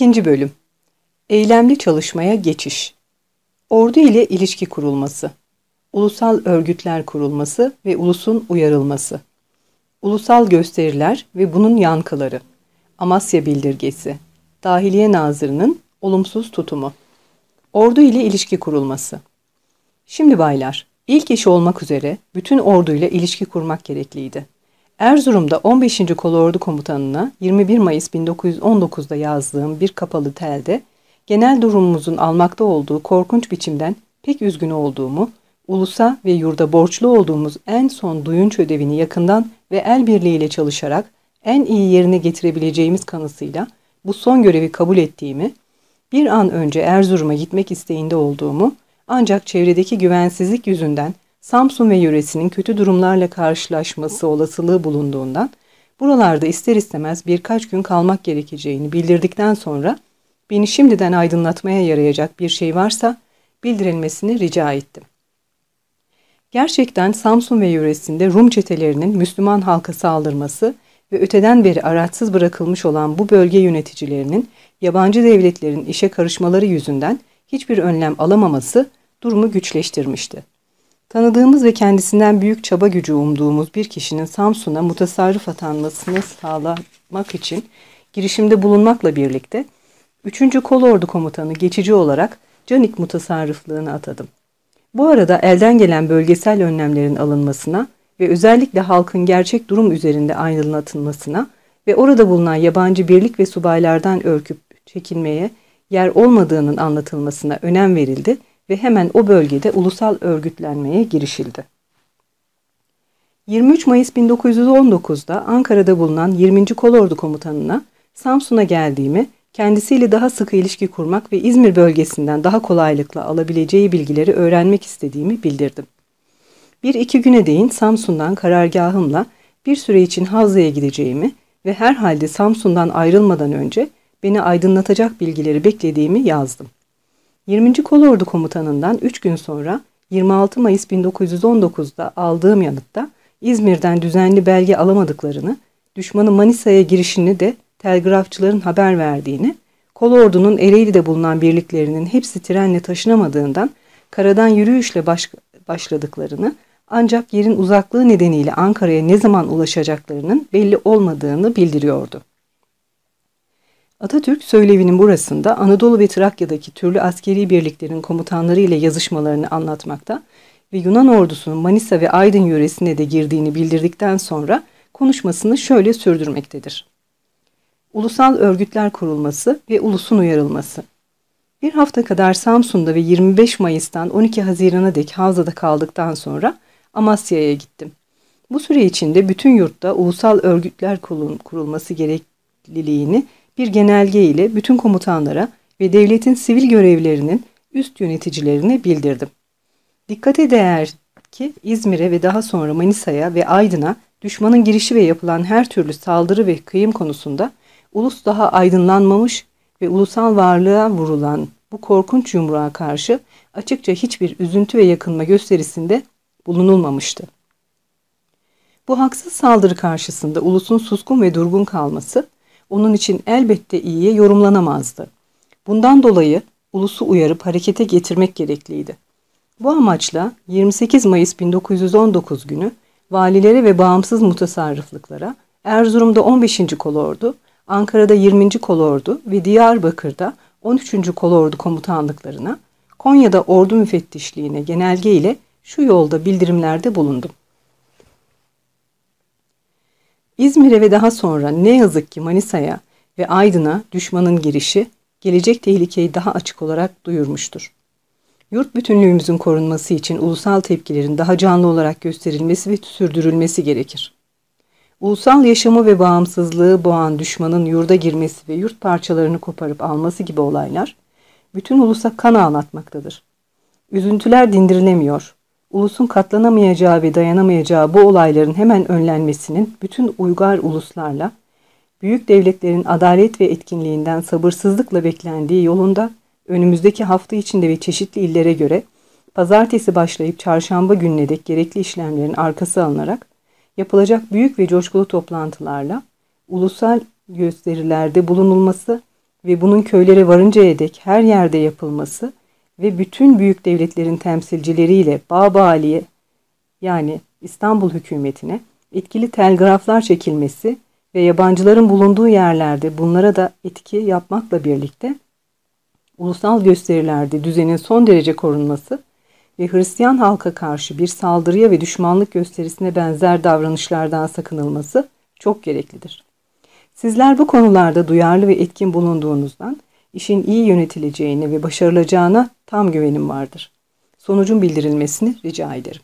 İkinci bölüm. Eylemli çalışmaya geçiş. Ordu ile ilişki kurulması. Ulusal örgütler kurulması ve ulusun uyarılması. Ulusal gösteriler ve bunun yankıları. Amasya Bildirgesi. Dahiliye Nazırı'nın olumsuz tutumu. Ordu ile ilişki kurulması. Şimdi baylar, ilk iş olmak üzere bütün orduyla ilişki kurmak gerekliydi. Erzurum'da 15. Kolordu Komutanı'na 21 Mayıs 1919'da yazdığım bir kapalı telde genel durumumuzun almakta olduğu korkunç biçimden pek üzgün olduğumu, ulusa ve yurda borçlu olduğumuz en son duyunç ödevini yakından ve el birliğiyle çalışarak en iyi yerine getirebileceğimiz kanısıyla bu son görevi kabul ettiğimi, bir an önce Erzurum'a gitmek isteğinde olduğumu, ancak çevredeki güvensizlik yüzünden Samsun ve yöresinin kötü durumlarla karşılaşması olasılığı bulunduğundan buralarda ister istemez birkaç gün kalmak gerekeceğini bildirdikten sonra beni şimdiden aydınlatmaya yarayacak bir şey varsa bildirilmesini rica ettim. Gerçekten Samsun ve yöresinde Rum çetelerinin Müslüman halka saldırması ve öteden beri araçsız bırakılmış olan bu bölge yöneticilerinin yabancı devletlerin işe karışmaları yüzünden hiçbir önlem alamaması durumu güçleştirmişti. Tanıdığımız ve kendisinden büyük çaba gücü umduğumuz bir kişinin Samsun'a mutasarrıf atanmasını sağlamak için girişimde bulunmakla birlikte 3. Kolordu Komutanı geçici olarak Canik mutasarrıflığını atadım. Bu arada elden gelen bölgesel önlemlerin alınmasına ve özellikle halkın gerçek durum üzerinde aydınlatılmasına ve orada bulunan yabancı birlik ve subaylardan örküp çekinmeye yer olmadığının anlatılmasına önem verildi ve hemen o bölgede ulusal örgütlenmeye girişildi. 23 Mayıs 1919'da Ankara'da bulunan 20. Kolordu Komutanı'na Samsun'a geldiğimi, kendisiyle daha sıkı ilişki kurmak ve İzmir bölgesinden daha kolaylıkla alabileceği bilgileri öğrenmek istediğimi bildirdim. Bir iki güne değin Samsun'dan karargahımla bir süre için Havza'ya gideceğimi ve herhalde Samsun'dan ayrılmadan önce beni aydınlatacak bilgileri beklediğimi yazdım. 20. Kolordu Komutanı'ndan 3 gün sonra 26 Mayıs 1919'da aldığım yanıtta İzmir'den düzenli belge alamadıklarını, düşmanın Manisa'ya girişini de telgrafçıların haber verdiğini, Kolordu'nun Ereğli'de bulunan birliklerinin hepsi trenle taşınamadığından karadan yürüyüşle baş, başladıklarını, ancak yerin uzaklığı nedeniyle Ankara'ya ne zaman ulaşacaklarının belli olmadığını bildiriyordu. Atatürk söylevinin burasında Anadolu ve Trakya'daki türlü askeri birliklerin komutanları ile yazışmalarını anlatmakta ve Yunan ordusunun Manisa ve Aydın yöresine de girdiğini bildirdikten sonra konuşmasını şöyle sürdürmektedir. Ulusal örgütler kurulması ve ulusun uyarılması. Bir hafta kadar Samsun'da ve 25 Mayıs'tan 12 Haziran'a dek Havza'da kaldıktan sonra Amasya'ya gittim. Bu süre içinde bütün yurtta ulusal örgütler kurulması gerekliliğini bir genelge ile bütün komutanlara ve devletin sivil görevlerinin üst yöneticilerine bildirdim. Dikkate değer ki İzmir'e ve daha sonra Manisa'ya ve Aydın'a düşmanın girişi ve yapılan her türlü saldırı ve kıyım konusunda ulus daha aydınlanmamış ve ulusal varlığa vurulan bu korkunç yumruğa karşı açıkça hiçbir üzüntü ve yakınma gösterisinde bulunulmamıştı. Bu haksız saldırı karşısında ulusun suskun ve durgun kalması, onun için elbette iyiye yorumlanamazdı. Bundan dolayı ulusu uyarıp harekete getirmek gerekliydi. Bu amaçla 28 Mayıs 1919 günü valilere ve bağımsız mutasarrıflıklara Erzurum'da 15. kolordu, Ankara'da 20. kolordu ve Diyarbakır'da 13. kolordu komutanlıklarına, Konya'da ordu müfettişliğine genelge ile şu yolda bildirimlerde bulundum. İzmir'e ve daha sonra ne yazık ki Manisa'ya ve Aydın'a düşmanın girişi gelecek tehlikeyi daha açık olarak duyurmuştur. Yurt bütünlüğümüzün korunması için ulusal tepkilerin daha canlı olarak gösterilmesi ve sürdürülmesi gerekir. Ulusal yaşamı ve bağımsızlığı boğan düşmanın yurda girmesi ve yurt parçalarını koparıp alması gibi olaylar bütün ulusa kan ağlatmaktadır. Üzüntüler dindirilemiyor, Ulusun katlanamayacağı ve dayanamayacağı bu olayların hemen önlenmesinin bütün uygar uluslarla, büyük devletlerin adalet ve etkinliğinden sabırsızlıkla beklendiği yolunda önümüzdeki hafta içinde ve çeşitli illere göre pazartesi başlayıp çarşamba gününe dek gerekli işlemlerin arkası alınarak yapılacak büyük ve coşkulu toplantılarla ulusal gösterilerde bulunulması ve bunun köylere varıncaya dek her yerde yapılması ve bütün büyük devletlerin temsilcileriyle Baba yani İstanbul hükümetine etkili telgraflar çekilmesi ve yabancıların bulunduğu yerlerde bunlara da etki yapmakla birlikte ulusal gösterilerde düzenin son derece korunması ve Hristiyan halka karşı bir saldırıya ve düşmanlık gösterisine benzer davranışlardan sakınılması çok gereklidir. Sizler bu konularda duyarlı ve etkin bulunduğunuzdan işin iyi yönetileceğini ve başarılacağına tam güvenim vardır. Sonucun bildirilmesini rica ederim.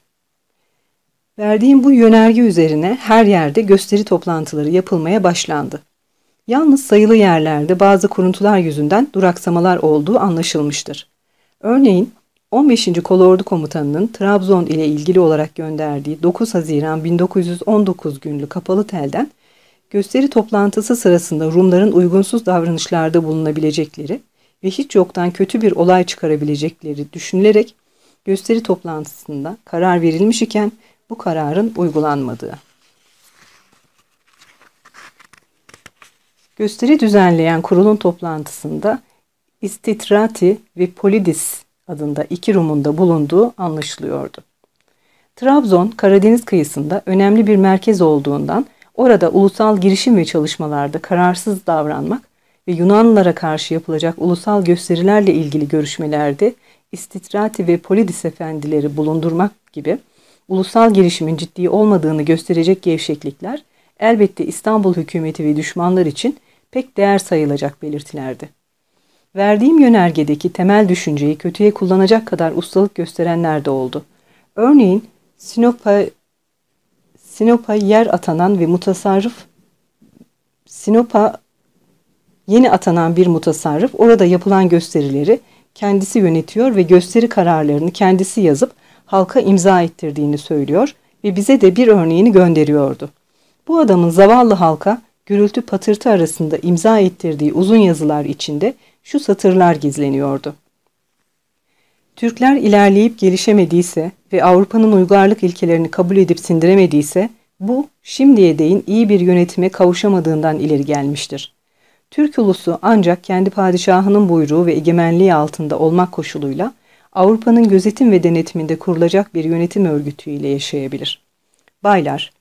Verdiğim bu yönerge üzerine her yerde gösteri toplantıları yapılmaya başlandı. Yalnız sayılı yerlerde bazı kuruntular yüzünden duraksamalar olduğu anlaşılmıştır. Örneğin 15. Kolordu Komutanı'nın Trabzon ile ilgili olarak gönderdiği 9 Haziran 1919 günlü kapalı telden gösteri toplantısı sırasında Rumların uygunsuz davranışlarda bulunabilecekleri ve hiç yoktan kötü bir olay çıkarabilecekleri düşünülerek gösteri toplantısında karar verilmiş iken bu kararın uygulanmadığı. Gösteri düzenleyen kurulun toplantısında İstitrati ve Polidis adında iki Rum'un da bulunduğu anlaşılıyordu. Trabzon, Karadeniz kıyısında önemli bir merkez olduğundan orada ulusal girişim ve çalışmalarda kararsız davranmak ve Yunanlara karşı yapılacak ulusal gösterilerle ilgili görüşmelerde istitrati ve polidis efendileri bulundurmak gibi ulusal girişimin ciddi olmadığını gösterecek gevşeklikler elbette İstanbul hükümeti ve düşmanlar için pek değer sayılacak belirtilerdi. Verdiğim yönergedeki temel düşünceyi kötüye kullanacak kadar ustalık gösterenler de oldu. Örneğin Sinop'a Sinop'a yer atanan ve mutasarrıf Sinop'a yeni atanan bir mutasarrıf orada yapılan gösterileri kendisi yönetiyor ve gösteri kararlarını kendisi yazıp halka imza ettirdiğini söylüyor ve bize de bir örneğini gönderiyordu. Bu adamın zavallı halka gürültü patırtı arasında imza ettirdiği uzun yazılar içinde şu satırlar gizleniyordu. Türkler ilerleyip gelişemediyse ve Avrupa'nın uygarlık ilkelerini kabul edip sindiremediyse bu şimdiye değin iyi bir yönetime kavuşamadığından ileri gelmiştir. Türk ulusu ancak kendi padişahının buyruğu ve egemenliği altında olmak koşuluyla Avrupa'nın gözetim ve denetiminde kurulacak bir yönetim örgütüyle yaşayabilir. Baylar,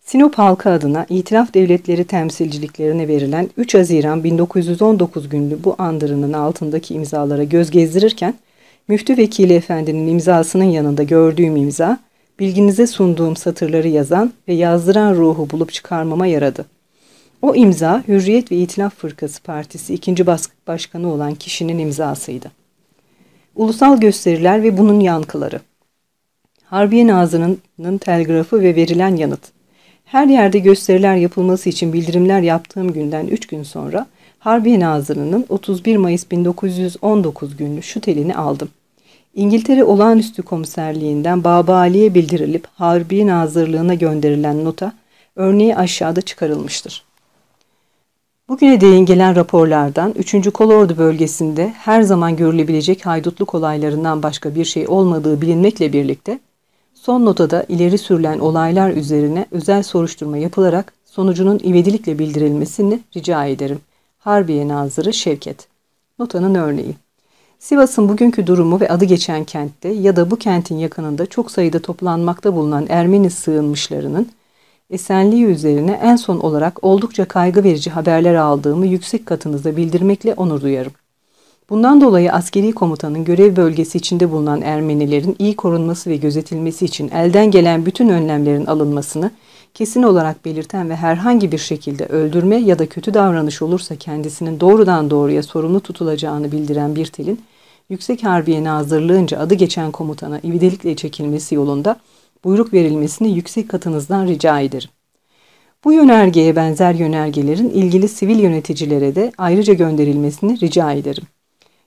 Sinop halkı adına İtilaf Devletleri temsilciliklerine verilen 3 Haziran 1919 günlü bu andırının altındaki imzalara göz gezdirirken, Müftü Vekili Efendi'nin imzasının yanında gördüğüm imza, bilginize sunduğum satırları yazan ve yazdıran ruhu bulup çıkarmama yaradı. O imza Hürriyet ve İtilaf Fırkası Partisi 2. Baskı Başkanı olan kişinin imzasıydı. Ulusal gösteriler ve bunun yankıları. Harbiye Nazırı'nın telgrafı ve verilen yanıt. Her yerde gösteriler yapılması için bildirimler yaptığım günden 3 gün sonra Harbiye Nazırı'nın 31 Mayıs 1919 günlü şu telini aldım. İngiltere Olağanüstü Komiserliğinden Babali'ye bildirilip Harbiye Nazırlığı'na gönderilen nota örneği aşağıda çıkarılmıştır. Bugüne değin gelen raporlardan 3. Kolordu bölgesinde her zaman görülebilecek haydutluk olaylarından başka bir şey olmadığı bilinmekle birlikte son notada ileri sürülen olaylar üzerine özel soruşturma yapılarak sonucunun ivedilikle bildirilmesini rica ederim. Harbiye Nazırı Şevket Notanın örneği Sivas'ın bugünkü durumu ve adı geçen kentte ya da bu kentin yakınında çok sayıda toplanmakta bulunan Ermeni sığınmışlarının esenliği üzerine en son olarak oldukça kaygı verici haberler aldığımı yüksek katınızda bildirmekle onur duyarım. Bundan dolayı askeri komutanın görev bölgesi içinde bulunan Ermenilerin iyi korunması ve gözetilmesi için elden gelen bütün önlemlerin alınmasını kesin olarak belirten ve herhangi bir şekilde öldürme ya da kötü davranış olursa kendisinin doğrudan doğruya sorumlu tutulacağını bildiren bir telin, Yüksek Harbiye Nazırlığınca adı geçen komutana ivdelikle çekilmesi yolunda buyruk verilmesini yüksek katınızdan rica ederim. Bu yönergeye benzer yönergelerin ilgili sivil yöneticilere de ayrıca gönderilmesini rica ederim.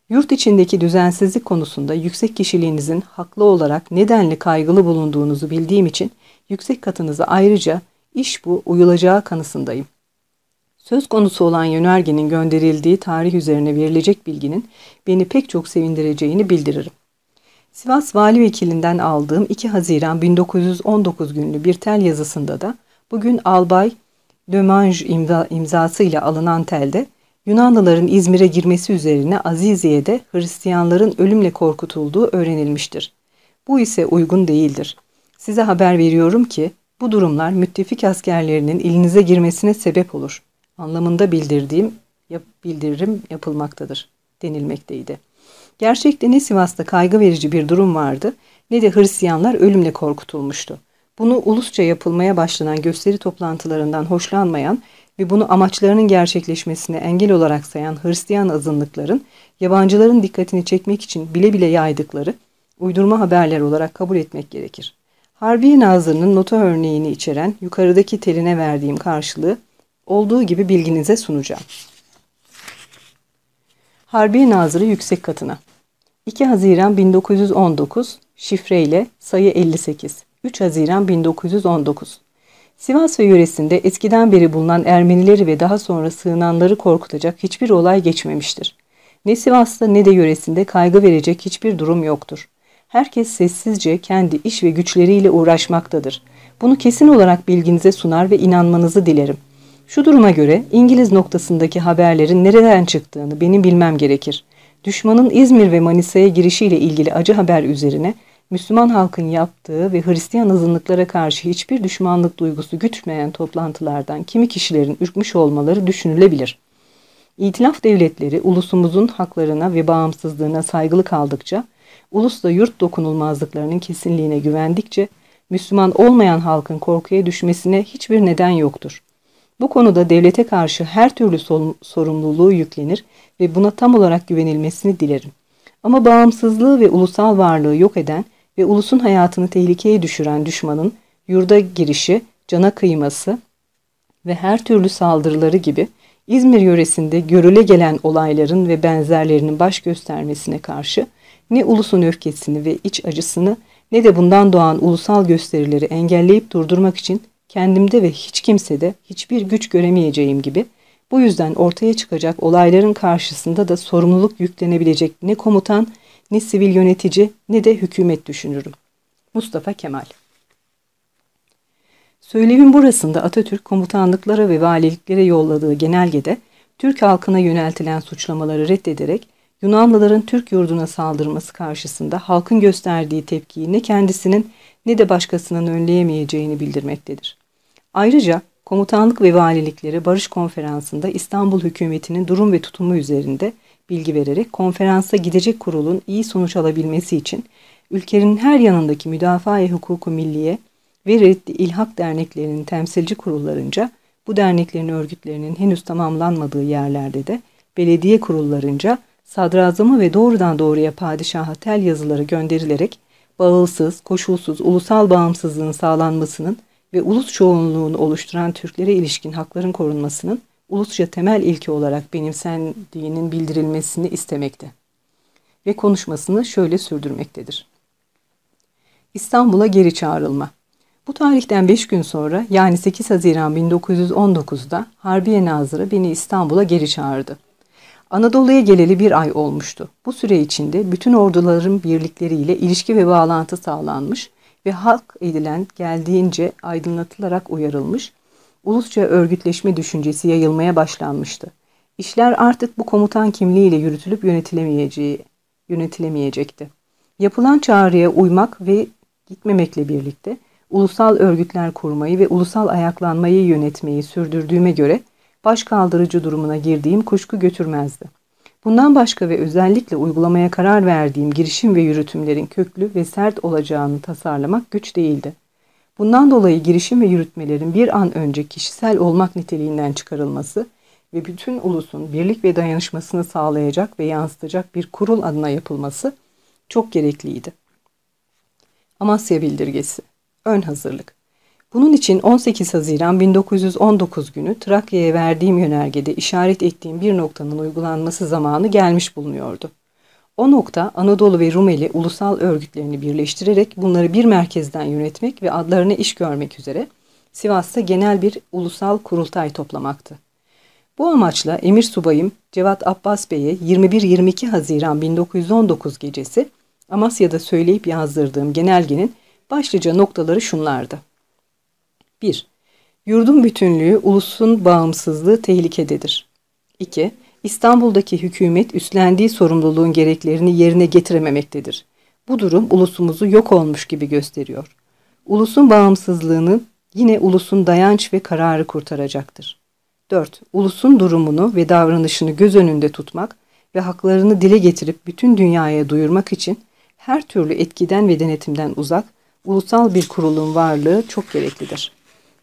Yurt içindeki düzensizlik konusunda yüksek kişiliğinizin haklı olarak nedenli kaygılı bulunduğunuzu bildiğim için yüksek katınıza ayrıca iş bu uyulacağı kanısındayım. Söz konusu olan yönergenin gönderildiği tarih üzerine verilecek bilginin beni pek çok sevindireceğini bildiririm. Sivas Vali Vekilinden aldığım 2 Haziran 1919 günlü bir tel yazısında da bugün Albay Dömange imza, imzasıyla alınan telde Yunanlıların İzmir'e girmesi üzerine Aziziye'de Hristiyanların ölümle korkutulduğu öğrenilmiştir. Bu ise uygun değildir. Size haber veriyorum ki bu durumlar müttefik askerlerinin ilinize girmesine sebep olur. Anlamında bildirdiğim yap, bildirim yapılmaktadır denilmekteydi. Gerçekte ne Sivas'ta kaygı verici bir durum vardı ne de Hristiyanlar ölümle korkutulmuştu. Bunu ulusça yapılmaya başlanan gösteri toplantılarından hoşlanmayan ve bunu amaçlarının gerçekleşmesine engel olarak sayan Hristiyan azınlıkların yabancıların dikkatini çekmek için bile bile yaydıkları uydurma haberler olarak kabul etmek gerekir. Harbiye Nazırı'nın nota örneğini içeren yukarıdaki teline verdiğim karşılığı olduğu gibi bilginize sunacağım. Harbi Nazırı Yüksek Katına 2 Haziran 1919 şifreyle sayı 58 3 Haziran 1919 Sivas ve yöresinde eskiden beri bulunan Ermenileri ve daha sonra sığınanları korkutacak hiçbir olay geçmemiştir. Ne Sivas'ta ne de yöresinde kaygı verecek hiçbir durum yoktur. Herkes sessizce kendi iş ve güçleriyle uğraşmaktadır. Bunu kesin olarak bilginize sunar ve inanmanızı dilerim. Şu duruma göre İngiliz noktasındaki haberlerin nereden çıktığını benim bilmem gerekir. Düşmanın İzmir ve Manisa'ya girişiyle ilgili acı haber üzerine Müslüman halkın yaptığı ve Hristiyan azınlıklara karşı hiçbir düşmanlık duygusu gütmeyen toplantılardan kimi kişilerin ürkmüş olmaları düşünülebilir. İtilaf devletleri ulusumuzun haklarına ve bağımsızlığına saygılı kaldıkça, ulusla yurt dokunulmazlıklarının kesinliğine güvendikçe, Müslüman olmayan halkın korkuya düşmesine hiçbir neden yoktur. Bu konuda devlete karşı her türlü sorumluluğu yüklenir ve buna tam olarak güvenilmesini dilerim. Ama bağımsızlığı ve ulusal varlığı yok eden ve ulusun hayatını tehlikeye düşüren düşmanın yurda girişi, cana kıyması ve her türlü saldırıları gibi İzmir yöresinde görüle gelen olayların ve benzerlerinin baş göstermesine karşı ne ulusun öfkesini ve iç acısını ne de bundan doğan ulusal gösterileri engelleyip durdurmak için kendimde ve hiç kimsede hiçbir güç göremeyeceğim gibi bu yüzden ortaya çıkacak olayların karşısında da sorumluluk yüklenebilecek ne komutan, ne sivil yönetici, ne de hükümet düşünürüm. Mustafa Kemal Söylemin burasında Atatürk komutanlıklara ve valiliklere yolladığı genelgede Türk halkına yöneltilen suçlamaları reddederek Yunanlıların Türk yurduna saldırması karşısında halkın gösterdiği tepkiyi ne kendisinin ne de başkasının önleyemeyeceğini bildirmektedir. Ayrıca komutanlık ve valilikleri barış konferansında İstanbul hükümetinin durum ve tutumu üzerinde bilgi vererek konferansa gidecek kurulun iyi sonuç alabilmesi için ülkenin her yanındaki müdafaa-i hukuku milliye ve reddi ilhak derneklerinin temsilci kurullarınca bu derneklerin örgütlerinin henüz tamamlanmadığı yerlerde de belediye kurullarınca sadrazamı ve doğrudan doğruya padişaha tel yazıları gönderilerek bağımsız, koşulsuz, ulusal bağımsızlığın sağlanmasının ve ulus çoğunluğunu oluşturan Türklere ilişkin hakların korunmasının ulusça temel ilke olarak benimsendiğinin bildirilmesini istemekte ve konuşmasını şöyle sürdürmektedir. İstanbul'a geri çağrılma. Bu tarihten 5 gün sonra yani 8 Haziran 1919'da Harbiye Nazırı beni İstanbul'a geri çağırdı. Anadolu'ya geleli bir ay olmuştu. Bu süre içinde bütün orduların birlikleriyle ilişki ve bağlantı sağlanmış ve halk edilen geldiğince aydınlatılarak uyarılmış, ulusça örgütleşme düşüncesi yayılmaya başlanmıştı. İşler artık bu komutan kimliğiyle yürütülüp yönetilemeyeceği, yönetilemeyecekti. Yapılan çağrıya uymak ve gitmemekle birlikte ulusal örgütler kurmayı ve ulusal ayaklanmayı yönetmeyi sürdürdüğüme göre Başkaldırıcı durumuna girdiğim kuşku götürmezdi. Bundan başka ve özellikle uygulamaya karar verdiğim girişim ve yürütümlerin köklü ve sert olacağını tasarlamak güç değildi. Bundan dolayı girişim ve yürütmelerin bir an önce kişisel olmak niteliğinden çıkarılması ve bütün ulusun birlik ve dayanışmasını sağlayacak ve yansıtacak bir kurul adına yapılması çok gerekliydi. Amasya Bildirgesi Ön Hazırlık bunun için 18 Haziran 1919 günü Trakya'ya verdiğim yönergede işaret ettiğim bir noktanın uygulanması zamanı gelmiş bulunuyordu. O nokta Anadolu ve Rumeli ulusal örgütlerini birleştirerek bunları bir merkezden yönetmek ve adlarına iş görmek üzere Sivas'ta genel bir ulusal kurultay toplamaktı. Bu amaçla Emir Subayım Cevat Abbas Bey'e 21-22 Haziran 1919 gecesi Amasya'da söyleyip yazdırdığım genelgenin başlıca noktaları şunlardı. 1. Yurdun bütünlüğü, ulusun bağımsızlığı tehlikededir. 2. İstanbul'daki hükümet üstlendiği sorumluluğun gereklerini yerine getirememektedir. Bu durum ulusumuzu yok olmuş gibi gösteriyor. Ulusun bağımsızlığını yine ulusun dayanç ve kararı kurtaracaktır. 4. Ulusun durumunu ve davranışını göz önünde tutmak ve haklarını dile getirip bütün dünyaya duyurmak için her türlü etkiden ve denetimden uzak, ulusal bir kurulun varlığı çok gereklidir.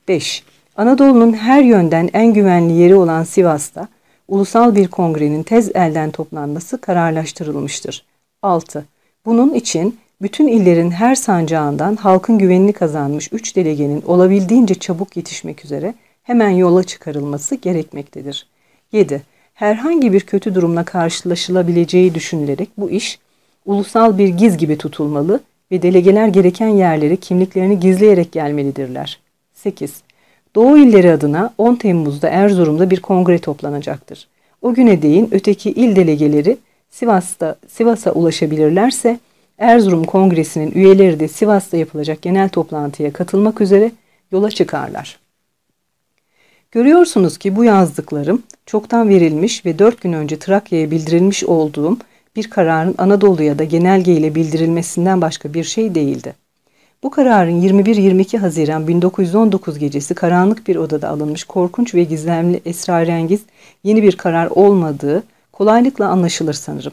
5. Anadolu'nun her yönden en güvenli yeri olan Sivas'ta ulusal bir kongrenin tez elden toplanması kararlaştırılmıştır. 6. Bunun için bütün illerin her sancağından halkın güvenini kazanmış 3 delegenin olabildiğince çabuk yetişmek üzere hemen yola çıkarılması gerekmektedir. 7. Herhangi bir kötü durumla karşılaşılabileceği düşünülerek bu iş ulusal bir giz gibi tutulmalı ve delegeler gereken yerlere kimliklerini gizleyerek gelmelidirler. 8. Doğu illeri adına 10 Temmuz'da Erzurum'da bir kongre toplanacaktır. O güne değin öteki il delegeleri Sivas'ta Sivas'a ulaşabilirlerse Erzurum Kongresi'nin üyeleri de Sivas'ta yapılacak genel toplantıya katılmak üzere yola çıkarlar. Görüyorsunuz ki bu yazdıklarım çoktan verilmiş ve 4 gün önce Trakya'ya bildirilmiş olduğum bir kararın Anadolu'ya da genelge ile bildirilmesinden başka bir şey değildi. Bu kararın 21-22 Haziran 1919 gecesi karanlık bir odada alınmış korkunç ve gizemli esrarengiz yeni bir karar olmadığı kolaylıkla anlaşılır sanırım.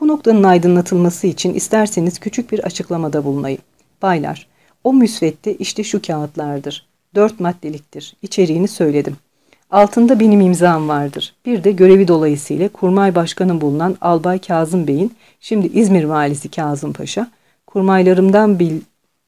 Bu noktanın aydınlatılması için isterseniz küçük bir açıklamada bulunayım. Baylar, o müsvedde işte şu kağıtlardır. Dört maddeliktir. İçeriğini söyledim. Altında benim imzam vardır. Bir de görevi dolayısıyla kurmay Başkanı bulunan Albay Kazım Bey'in, şimdi İzmir valisi Kazım Paşa, kurmaylarımdan bil,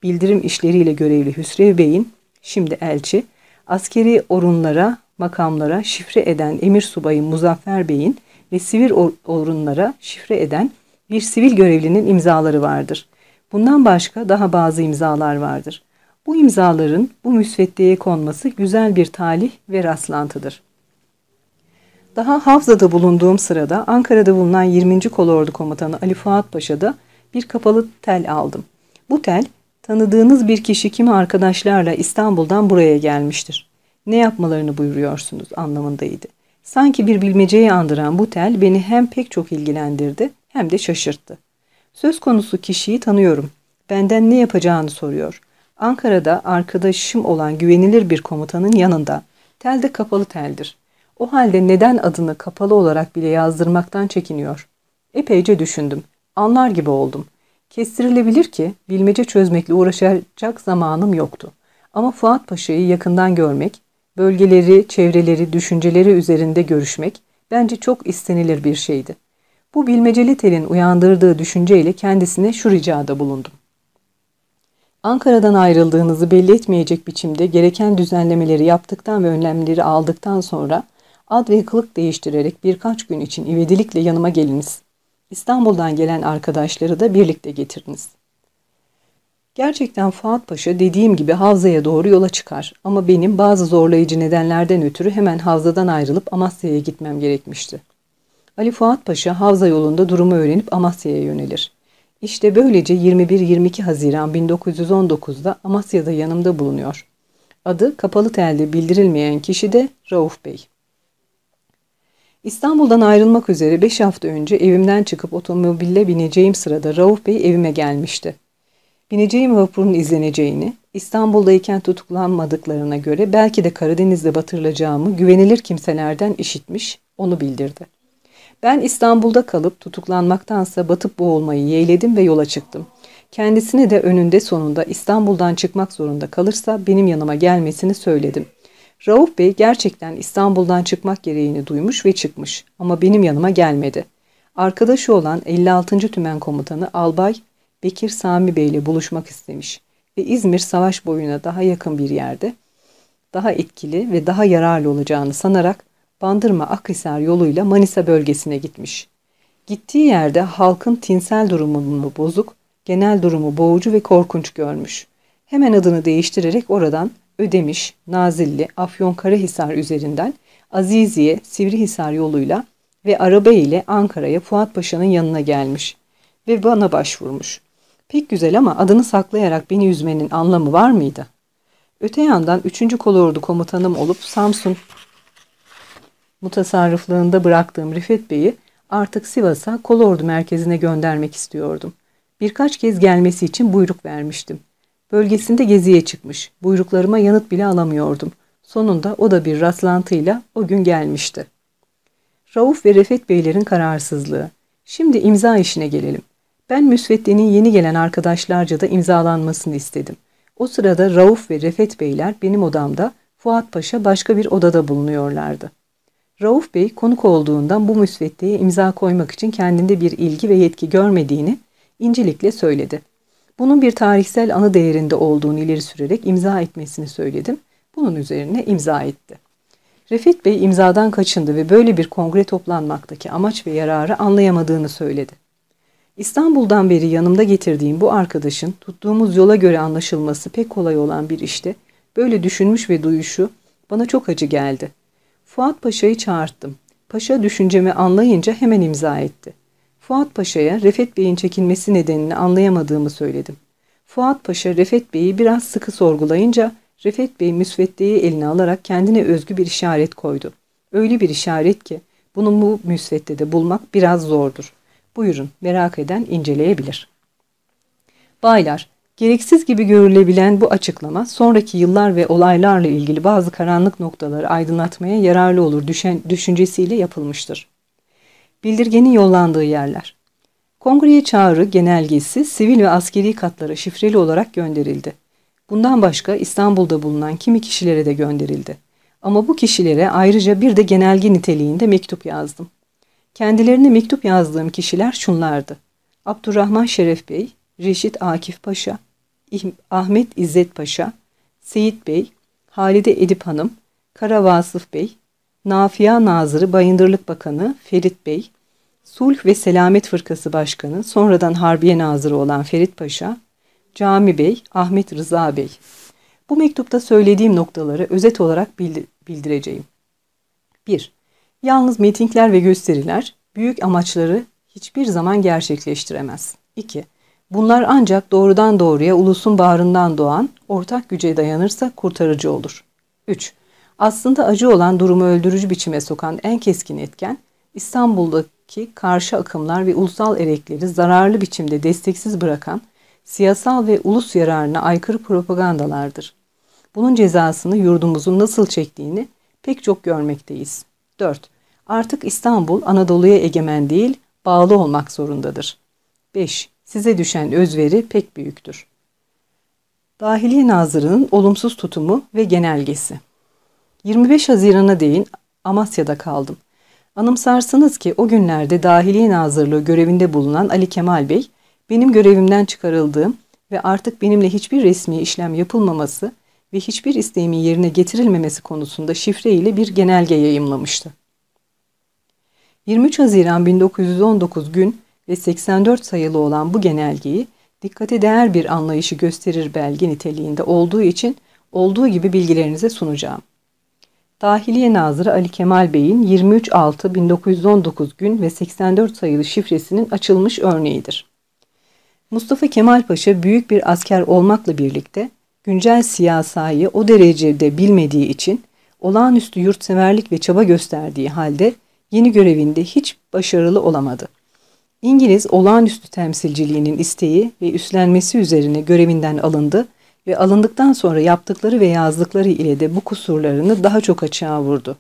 bildirim işleriyle görevli Hüsrev Bey'in, şimdi elçi, askeri orunlara, makamlara şifre eden Emir Subayı Muzaffer Bey'in ve sivil orunlara şifre eden bir sivil görevlinin imzaları vardır. Bundan başka daha bazı imzalar vardır. Bu imzaların bu müsveddeye konması güzel bir talih ve rastlantıdır. Daha Havza'da bulunduğum sırada Ankara'da bulunan 20. Kolordu Komutanı Ali Fuat Paşa'da bir kapalı tel aldım. Bu tel Tanıdığınız bir kişi kimi arkadaşlarla İstanbul'dan buraya gelmiştir. Ne yapmalarını buyuruyorsunuz anlamındaydı. Sanki bir bilmeceyi andıran bu tel beni hem pek çok ilgilendirdi hem de şaşırttı. Söz konusu kişiyi tanıyorum. Benden ne yapacağını soruyor. Ankara'da arkadaşım olan güvenilir bir komutanın yanında. Tel de kapalı teldir. O halde neden adını kapalı olarak bile yazdırmaktan çekiniyor? Epeyce düşündüm. Anlar gibi oldum. Kestirilebilir ki bilmece çözmekle uğraşacak zamanım yoktu. Ama Fuat Paşa'yı yakından görmek, bölgeleri, çevreleri, düşünceleri üzerinde görüşmek bence çok istenilir bir şeydi. Bu bilmeceli telin uyandırdığı düşünceyle kendisine şu ricada bulundum. Ankara'dan ayrıldığınızı belli etmeyecek biçimde gereken düzenlemeleri yaptıktan ve önlemleri aldıktan sonra ad ve kılık değiştirerek birkaç gün için ivedilikle yanıma geliniz. İstanbul'dan gelen arkadaşları da birlikte getiriniz. Gerçekten Fuat Paşa dediğim gibi Havza'ya doğru yola çıkar ama benim bazı zorlayıcı nedenlerden ötürü hemen Havza'dan ayrılıp Amasya'ya gitmem gerekmişti. Ali Fuat Paşa Havza yolunda durumu öğrenip Amasya'ya yönelir. İşte böylece 21-22 Haziran 1919'da Amasya'da yanımda bulunuyor. Adı kapalı telde bildirilmeyen kişi de Rauf Bey. İstanbul'dan ayrılmak üzere 5 hafta önce evimden çıkıp otomobille bineceğim sırada Rauf Bey evime gelmişti. Bineceğim vapurun izleneceğini, İstanbul'dayken tutuklanmadıklarına göre belki de Karadeniz'de batırılacağımı güvenilir kimselerden işitmiş, onu bildirdi. Ben İstanbul'da kalıp tutuklanmaktansa batıp boğulmayı yeğledim ve yola çıktım. Kendisine de önünde sonunda İstanbul'dan çıkmak zorunda kalırsa benim yanıma gelmesini söyledim. Rauf Bey gerçekten İstanbul'dan çıkmak gereğini duymuş ve çıkmış ama benim yanıma gelmedi. Arkadaşı olan 56. Tümen Komutanı Albay Bekir Sami Bey ile buluşmak istemiş ve İzmir savaş boyuna daha yakın bir yerde daha etkili ve daha yararlı olacağını sanarak Bandırma Akhisar yoluyla Manisa bölgesine gitmiş. Gittiği yerde halkın tinsel durumunu bozuk, genel durumu boğucu ve korkunç görmüş. Hemen adını değiştirerek oradan Ödemiş, Nazilli, Afyon Karahisar üzerinden Aziziye, Sivrihisar yoluyla ve araba ile Ankara'ya Fuat Paşa'nın yanına gelmiş ve bana başvurmuş. Pek güzel ama adını saklayarak beni üzmenin anlamı var mıydı? Öte yandan 3. Kolordu komutanım olup Samsun mutasarrıflığında bıraktığım Rifet Bey'i artık Sivas'a Kolordu merkezine göndermek istiyordum. Birkaç kez gelmesi için buyruk vermiştim. Bölgesinde geziye çıkmış. Buyruklarıma yanıt bile alamıyordum. Sonunda o da bir rastlantıyla o gün gelmişti. Rauf ve Refet Beylerin kararsızlığı. Şimdi imza işine gelelim. Ben müsveddenin yeni gelen arkadaşlarca da imzalanmasını istedim. O sırada Rauf ve Refet Beyler benim odamda, Fuat Paşa başka bir odada bulunuyorlardı. Rauf Bey konuk olduğundan bu müsveddeye imza koymak için kendinde bir ilgi ve yetki görmediğini incelikle söyledi bunun bir tarihsel anı değerinde olduğunu ileri sürerek imza etmesini söyledim. Bunun üzerine imza etti. Refit Bey imzadan kaçındı ve böyle bir kongre toplanmaktaki amaç ve yararı anlayamadığını söyledi. İstanbul'dan beri yanımda getirdiğim bu arkadaşın tuttuğumuz yola göre anlaşılması pek kolay olan bir işte böyle düşünmüş ve duyuşu bana çok acı geldi. Fuat Paşa'yı çağırttım. Paşa düşüncemi anlayınca hemen imza etti. Fuat Paşa'ya Refet Bey'in çekilmesi nedenini anlayamadığımı söyledim. Fuat Paşa Refet Bey'i biraz sıkı sorgulayınca Refet Bey müsveddeyi eline alarak kendine özgü bir işaret koydu. Öyle bir işaret ki bunu bu müsveddede bulmak biraz zordur. Buyurun merak eden inceleyebilir. Baylar, gereksiz gibi görülebilen bu açıklama sonraki yıllar ve olaylarla ilgili bazı karanlık noktaları aydınlatmaya yararlı olur düşen, düşüncesiyle yapılmıştır bildirgenin yollandığı yerler. Kongreye çağrı genelgesi sivil ve askeri katlara şifreli olarak gönderildi. Bundan başka İstanbul'da bulunan kimi kişilere de gönderildi. Ama bu kişilere ayrıca bir de genelge niteliğinde mektup yazdım. Kendilerine mektup yazdığım kişiler şunlardı. Abdurrahman Şeref Bey, Reşit Akif Paşa, Ahmet İzzet Paşa, Seyit Bey, Halide Edip Hanım, Kara Vasıf Bey, Nafia Nazırı Bayındırlık Bakanı Ferit Bey, Sulh ve Selamet Fırkası Başkanı, sonradan Harbiye Nazırı olan Ferit Paşa, Cami Bey, Ahmet Rıza Bey. Bu mektupta söylediğim noktaları özet olarak bildireceğim. 1. Yalnız mitingler ve gösteriler büyük amaçları hiçbir zaman gerçekleştiremez. 2. Bunlar ancak doğrudan doğruya ulusun bağrından doğan ortak güce dayanırsa kurtarıcı olur. 3. Aslında acı olan durumu öldürücü biçime sokan en keskin etken İstanbul'da ki karşı akımlar ve ulusal erekleri zararlı biçimde desteksiz bırakan siyasal ve ulus yararına aykırı propagandalardır. Bunun cezasını yurdumuzun nasıl çektiğini pek çok görmekteyiz. 4. Artık İstanbul Anadolu'ya egemen değil, bağlı olmak zorundadır. 5. Size düşen özveri pek büyüktür. Dahili Nazırı'nın olumsuz tutumu ve genelgesi 25 Haziran'a değin Amasya'da kaldım. Anımsarsınız ki o günlerde Dahiliye Nazırlığı görevinde bulunan Ali Kemal Bey, benim görevimden çıkarıldığım ve artık benimle hiçbir resmi işlem yapılmaması ve hiçbir isteğimin yerine getirilmemesi konusunda şifre ile bir genelge yayımlamıştı. 23 Haziran 1919 gün ve 84 sayılı olan bu genelgeyi dikkate değer bir anlayışı gösterir belge niteliğinde olduğu için olduğu gibi bilgilerinize sunacağım. Dahiliye Nazırı Ali Kemal Bey'in 23.6.1919 gün ve 84 sayılı şifresinin açılmış örneğidir. Mustafa Kemal Paşa büyük bir asker olmakla birlikte güncel siyasayı o derecede bilmediği için olağanüstü yurtseverlik ve çaba gösterdiği halde yeni görevinde hiç başarılı olamadı. İngiliz olağanüstü temsilciliğinin isteği ve üstlenmesi üzerine görevinden alındı ve alındıktan sonra yaptıkları ve yazdıkları ile de bu kusurlarını daha çok açığa vurdu.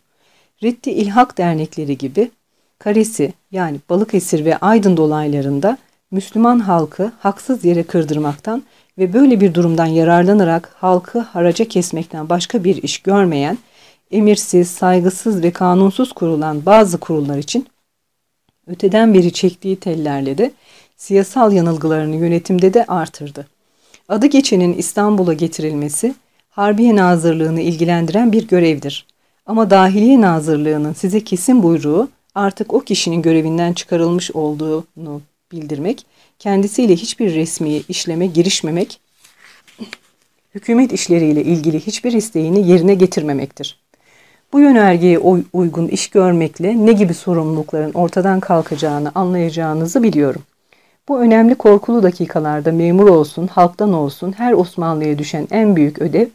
Ritti İlhak Dernekleri gibi Karesi yani Balıkesir ve Aydın dolaylarında Müslüman halkı haksız yere kırdırmaktan ve böyle bir durumdan yararlanarak halkı haraca kesmekten başka bir iş görmeyen, emirsiz, saygısız ve kanunsuz kurulan bazı kurullar için öteden beri çektiği tellerle de siyasal yanılgılarını yönetimde de artırdı adı geçenin İstanbul'a getirilmesi Harbiye Nazırlığı'nı ilgilendiren bir görevdir. Ama Dahiliye Nazırlığı'nın size kesin buyruğu artık o kişinin görevinden çıkarılmış olduğunu bildirmek, kendisiyle hiçbir resmi işleme girişmemek, hükümet işleriyle ilgili hiçbir isteğini yerine getirmemektir. Bu yönergeye uygun iş görmekle ne gibi sorumlulukların ortadan kalkacağını anlayacağınızı biliyorum. Bu önemli korkulu dakikalarda memur olsun, halktan olsun her Osmanlı'ya düşen en büyük ödev,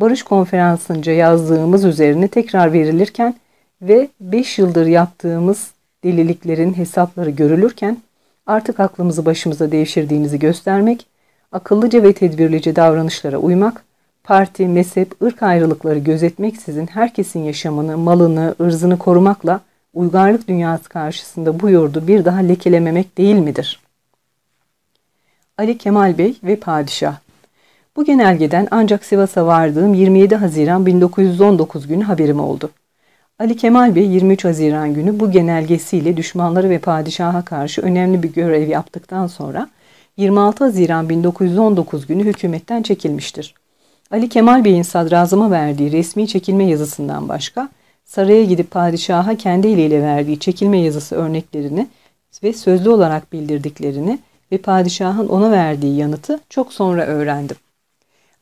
barış konferansınca yazdığımız üzerine tekrar verilirken ve 5 yıldır yaptığımız deliliklerin hesapları görülürken artık aklımızı başımıza devşirdiğimizi göstermek, akıllıca ve tedbirlice davranışlara uymak, parti, mezhep, ırk ayrılıkları gözetmeksizin herkesin yaşamını, malını, ırzını korumakla uygarlık dünyası karşısında bu yurdu bir daha lekelememek değil midir?'' Ali Kemal Bey ve Padişah. Bu genelgeden ancak Sivas'a vardığım 27 Haziran 1919 günü haberim oldu. Ali Kemal Bey 23 Haziran günü bu genelgesiyle düşmanları ve padişaha karşı önemli bir görev yaptıktan sonra 26 Haziran 1919 günü hükümetten çekilmiştir. Ali Kemal Bey'in sadrazama verdiği resmi çekilme yazısından başka saraya gidip padişaha kendi eliyle verdiği çekilme yazısı örneklerini ve sözlü olarak bildirdiklerini ve padişahın ona verdiği yanıtı çok sonra öğrendim.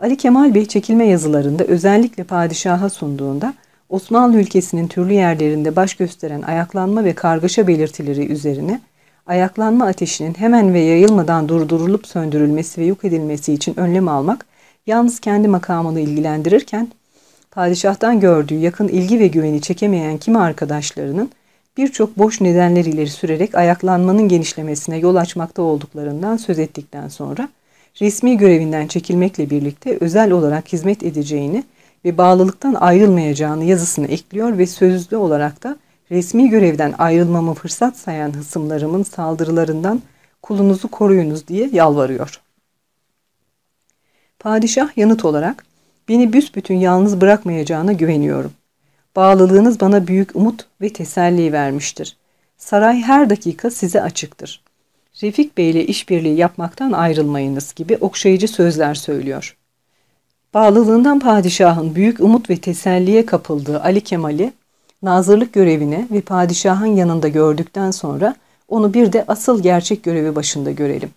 Ali Kemal Bey çekilme yazılarında özellikle padişaha sunduğunda Osmanlı ülkesinin türlü yerlerinde baş gösteren ayaklanma ve kargaşa belirtileri üzerine ayaklanma ateşinin hemen ve yayılmadan durdurulup söndürülmesi ve yok edilmesi için önlem almak yalnız kendi makamını ilgilendirirken padişahtan gördüğü yakın ilgi ve güveni çekemeyen kimi arkadaşlarının birçok boş nedenler ileri sürerek ayaklanmanın genişlemesine yol açmakta olduklarından söz ettikten sonra resmi görevinden çekilmekle birlikte özel olarak hizmet edeceğini ve bağlılıktan ayrılmayacağını yazısına ekliyor ve sözlü olarak da resmi görevden ayrılmamı fırsat sayan hısımlarımın saldırılarından kulunuzu koruyunuz diye yalvarıyor. Padişah yanıt olarak beni büsbütün yalnız bırakmayacağına güveniyorum. Bağlılığınız bana büyük umut ve teselli vermiştir. Saray her dakika size açıktır. Refik Bey ile işbirliği yapmaktan ayrılmayınız gibi okşayıcı sözler söylüyor. Bağlılığından padişahın büyük umut ve teselliye kapıldığı Ali Kemal'i nazırlık görevine ve padişahın yanında gördükten sonra onu bir de asıl gerçek görevi başında görelim.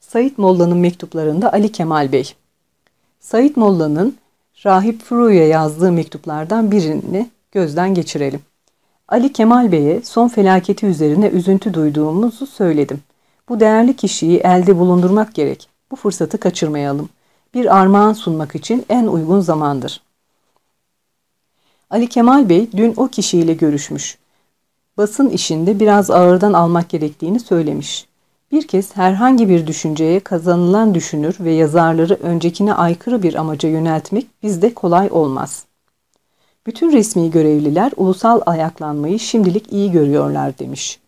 Said Molla'nın mektuplarında Ali Kemal Bey. Said Molla'nın Rahip Furu'ya yazdığı mektuplardan birini gözden geçirelim. Ali Kemal Bey'e son felaketi üzerine üzüntü duyduğumuzu söyledim. Bu değerli kişiyi elde bulundurmak gerek. Bu fırsatı kaçırmayalım. Bir armağan sunmak için en uygun zamandır. Ali Kemal Bey dün o kişiyle görüşmüş. Basın işinde biraz ağırdan almak gerektiğini söylemiş. Bir kez herhangi bir düşünceye kazanılan düşünür ve yazarları öncekine aykırı bir amaca yöneltmek bizde kolay olmaz.'' Bütün resmi görevliler ulusal ayaklanmayı şimdilik iyi görüyorlar demiş.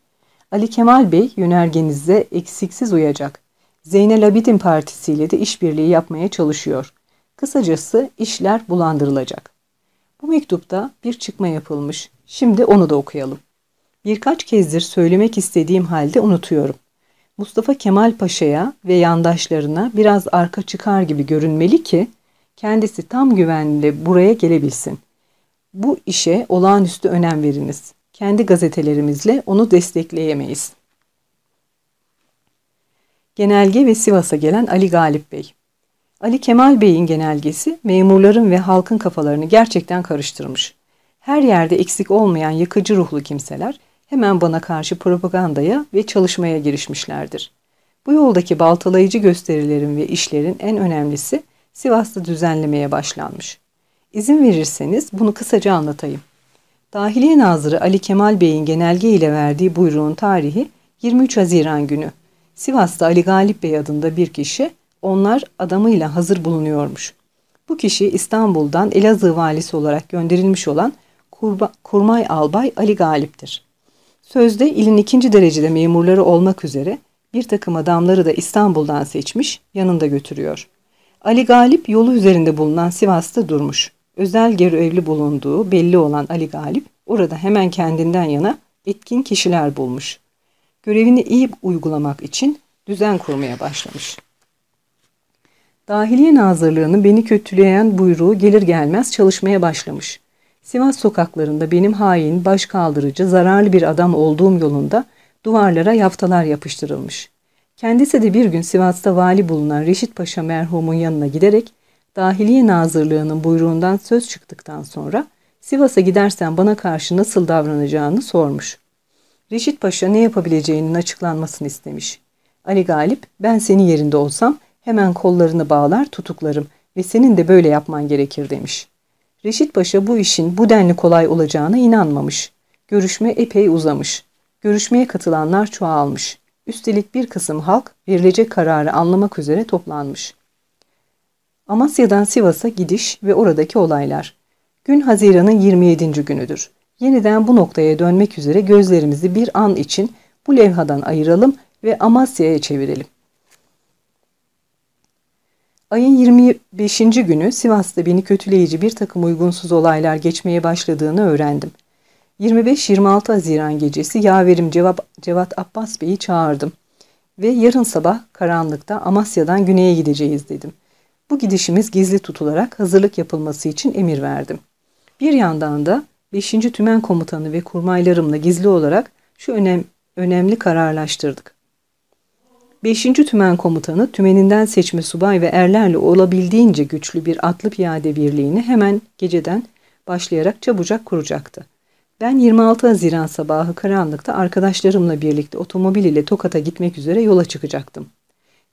Ali Kemal Bey yönergenize eksiksiz uyacak. Zeynel Abidin Partisi ile de işbirliği yapmaya çalışıyor. Kısacası işler bulandırılacak. Bu mektupta bir çıkma yapılmış. Şimdi onu da okuyalım. Birkaç kezdir söylemek istediğim halde unutuyorum. Mustafa Kemal Paşa'ya ve yandaşlarına biraz arka çıkar gibi görünmeli ki kendisi tam güvenle buraya gelebilsin. Bu işe olağanüstü önem veriniz. Kendi gazetelerimizle onu destekleyemeyiz. Genelge ve Sivas'a gelen Ali Galip Bey. Ali Kemal Bey'in genelgesi memurların ve halkın kafalarını gerçekten karıştırmış. Her yerde eksik olmayan yıkıcı ruhlu kimseler hemen bana karşı propagandaya ve çalışmaya girişmişlerdir. Bu yoldaki baltalayıcı gösterilerin ve işlerin en önemlisi Sivas'ta düzenlemeye başlanmış. İzin verirseniz bunu kısaca anlatayım. Dahiliye Nazırı Ali Kemal Bey'in genelge ile verdiği buyruğun tarihi 23 Haziran günü. Sivas'ta Ali Galip Bey adında bir kişi, onlar adamıyla hazır bulunuyormuş. Bu kişi İstanbul'dan Elazığ valisi olarak gönderilmiş olan Kurba, Kurmay Albay Ali Galip'tir. Sözde ilin ikinci derecede memurları olmak üzere bir takım adamları da İstanbul'dan seçmiş, yanında götürüyor. Ali Galip yolu üzerinde bulunan Sivas'ta durmuş özel görevli bulunduğu belli olan Ali Galip orada hemen kendinden yana etkin kişiler bulmuş. Görevini iyi uygulamak için düzen kurmaya başlamış. Dahiliye Nazırlığı'nın beni kötüleyen buyruğu gelir gelmez çalışmaya başlamış. Sivas sokaklarında benim hain, başkaldırıcı, zararlı bir adam olduğum yolunda duvarlara yaftalar yapıştırılmış. Kendisi de bir gün Sivas'ta vali bulunan Reşit Paşa merhumun yanına giderek Dahiliye Nazırlığı'nın buyruğundan söz çıktıktan sonra Sivas'a gidersen bana karşı nasıl davranacağını sormuş. Reşit Paşa ne yapabileceğinin açıklanmasını istemiş. Ali Galip ben senin yerinde olsam hemen kollarını bağlar tutuklarım ve senin de böyle yapman gerekir demiş. Reşit Paşa bu işin bu denli kolay olacağına inanmamış. Görüşme epey uzamış. Görüşmeye katılanlar çoğalmış. Üstelik bir kısım halk verilecek kararı anlamak üzere toplanmış. Amasya'dan Sivas'a gidiş ve oradaki olaylar. Gün Haziran'ın 27. günüdür. Yeniden bu noktaya dönmek üzere gözlerimizi bir an için bu levhadan ayıralım ve Amasya'ya çevirelim. Ayın 25. günü Sivas'ta beni kötüleyici bir takım uygunsuz olaylar geçmeye başladığını öğrendim. 25-26 Haziran gecesi yaverim Cevap, Cevat Abbas Bey'i çağırdım ve yarın sabah karanlıkta Amasya'dan güneye gideceğiz dedim.'' Bu gidişimiz gizli tutularak hazırlık yapılması için emir verdim. Bir yandan da 5. Tümen Komutanı ve kurmaylarımla gizli olarak şu önem, önemli kararlaştırdık. 5. Tümen Komutanı tümeninden seçme subay ve erlerle olabildiğince güçlü bir atlı piyade birliğini hemen geceden başlayarak çabucak kuracaktı. Ben 26 Haziran sabahı karanlıkta arkadaşlarımla birlikte otomobil ile Tokat'a gitmek üzere yola çıkacaktım.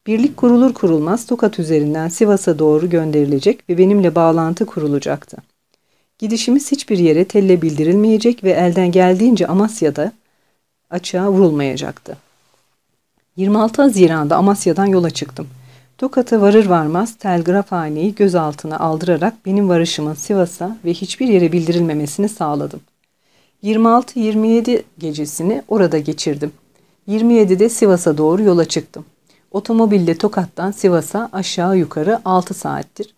Birlik kurulur kurulmaz Tokat üzerinden Sivas'a doğru gönderilecek ve benimle bağlantı kurulacaktı. Gidişimiz hiçbir yere telle bildirilmeyecek ve elden geldiğince Amasya'da açığa vurulmayacaktı. 26 Haziran'da Amasya'dan yola çıktım. Tokat'a varır varmaz telgrafhaneyi gözaltına aldırarak benim varışımın Sivas'a ve hiçbir yere bildirilmemesini sağladım. 26-27 gecesini orada geçirdim. 27'de Sivas'a doğru yola çıktım. Otomobille Tokat'tan Sivas'a aşağı yukarı 6 saattir.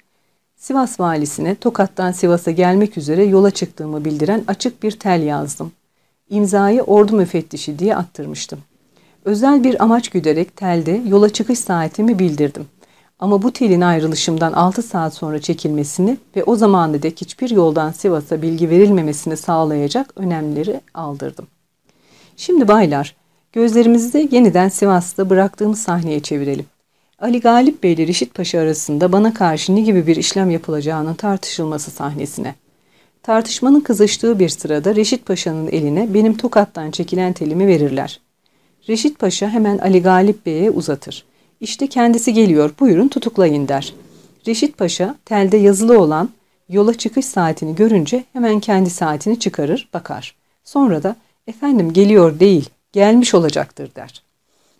Sivas valisine Tokat'tan Sivas'a gelmek üzere yola çıktığımı bildiren açık bir tel yazdım. İmzayı ordu müfettişi diye attırmıştım. Özel bir amaç güderek telde yola çıkış saatimi bildirdim. Ama bu telin ayrılışımdan 6 saat sonra çekilmesini ve o zamanda dek hiçbir yoldan Sivas'a bilgi verilmemesini sağlayacak önemleri aldırdım. Şimdi baylar, Gözlerimizi yeniden Sivas'ta bıraktığımız sahneye çevirelim. Ali Galip Bey ile Reşit Paşa arasında bana karşı ne gibi bir işlem yapılacağının tartışılması sahnesine. Tartışmanın kızıştığı bir sırada Reşit Paşa'nın eline benim tokattan çekilen telimi verirler. Reşit Paşa hemen Ali Galip Bey'e uzatır. İşte kendisi geliyor buyurun tutuklayın der. Reşit Paşa telde yazılı olan yola çıkış saatini görünce hemen kendi saatini çıkarır bakar. Sonra da efendim geliyor değil gelmiş olacaktır der.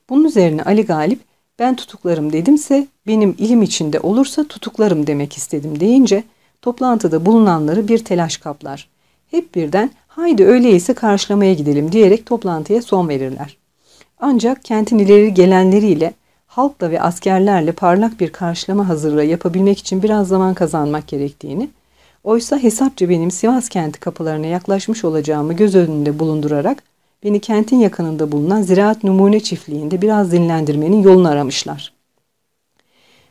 Bunun üzerine Ali Galip ben tutuklarım dedimse benim ilim içinde olursa tutuklarım demek istedim deyince toplantıda bulunanları bir telaş kaplar. Hep birden haydi öyleyse karşılamaya gidelim diyerek toplantıya son verirler. Ancak kentin ileri gelenleriyle halkla ve askerlerle parlak bir karşılama hazırlığı yapabilmek için biraz zaman kazanmak gerektiğini, oysa hesapçı benim Sivas kenti kapılarına yaklaşmış olacağımı göz önünde bulundurarak beni kentin yakınında bulunan Ziraat Numune Çiftliği'nde biraz dinlendirmenin yolunu aramışlar.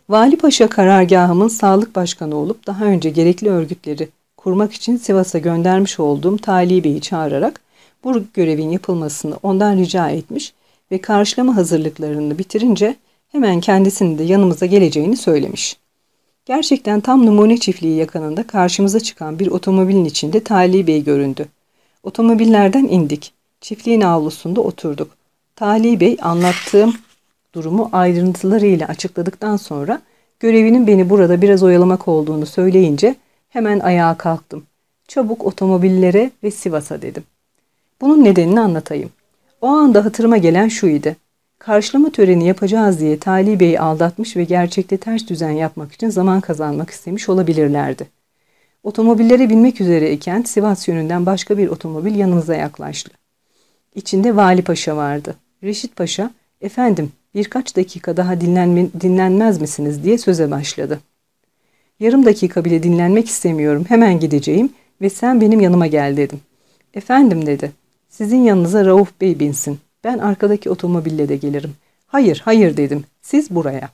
Vali Paşa karargahımın sağlık başkanı olup daha önce gerekli örgütleri kurmak için Sivas'a göndermiş olduğum Tali Bey'i çağırarak bu görevin yapılmasını ondan rica etmiş ve karşılama hazırlıklarını bitirince hemen kendisini de yanımıza geleceğini söylemiş. Gerçekten tam numune çiftliği yakınında karşımıza çıkan bir otomobilin içinde Tali Bey göründü. Otomobillerden indik. Çiftliğin avlusunda oturduk. Tali Bey anlattığım durumu ayrıntılarıyla açıkladıktan sonra görevinin beni burada biraz oyalamak olduğunu söyleyince hemen ayağa kalktım. Çabuk otomobillere ve Sivas'a dedim. Bunun nedenini anlatayım. O anda hatırıma gelen şu idi. Karşılama töreni yapacağız diye Tali Bey'i aldatmış ve gerçekte ters düzen yapmak için zaman kazanmak istemiş olabilirlerdi. Otomobillere binmek üzereyken Sivas yönünden başka bir otomobil yanımıza yaklaştı. İçinde Vali Paşa vardı. Reşit Paşa, efendim birkaç dakika daha dinlenme, dinlenmez misiniz diye söze başladı. Yarım dakika bile dinlenmek istemiyorum, hemen gideceğim ve sen benim yanıma gel dedim. Efendim dedi, sizin yanınıza Rauf Bey binsin, ben arkadaki otomobille de gelirim. Hayır, hayır dedim, siz buraya.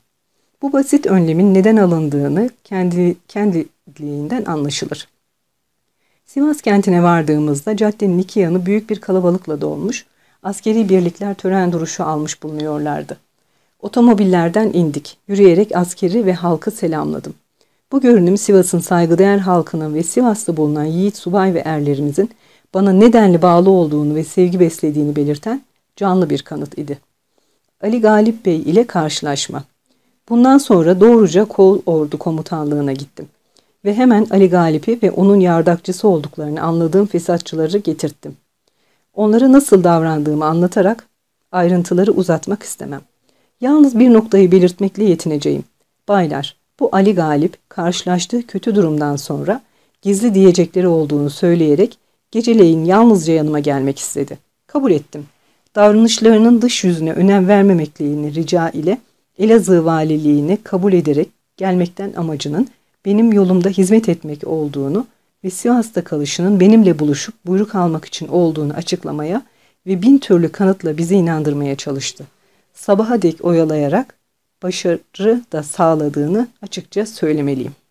Bu basit önlemin neden alındığını kendi, kendiliğinden anlaşılır. Sivas kentine vardığımızda caddenin iki yanı büyük bir kalabalıkla dolmuş, askeri birlikler tören duruşu almış bulunuyorlardı. Otomobillerden indik, yürüyerek askeri ve halkı selamladım. Bu görünüm Sivas'ın saygıdeğer halkının ve Sivas'ta bulunan yiğit subay ve erlerimizin bana nedenli bağlı olduğunu ve sevgi beslediğini belirten canlı bir kanıt idi. Ali Galip Bey ile karşılaşma. Bundan sonra doğruca kol ordu komutanlığına gittim ve hemen Ali Galip'i ve onun yardakçısı olduklarını anladığım fesatçıları getirttim. Onlara nasıl davrandığımı anlatarak ayrıntıları uzatmak istemem. Yalnız bir noktayı belirtmekle yetineceğim. Baylar, bu Ali Galip karşılaştığı kötü durumdan sonra gizli diyecekleri olduğunu söyleyerek geceleyin yalnızca yanıma gelmek istedi. Kabul ettim. Davranışlarının dış yüzüne önem vermemekliğini rica ile Elazığ valiliğini kabul ederek gelmekten amacının benim yolumda hizmet etmek olduğunu ve Sivas'ta kalışının benimle buluşup buyruk almak için olduğunu açıklamaya ve bin türlü kanıtla bizi inandırmaya çalıştı. Sabaha dek oyalayarak başarı da sağladığını açıkça söylemeliyim.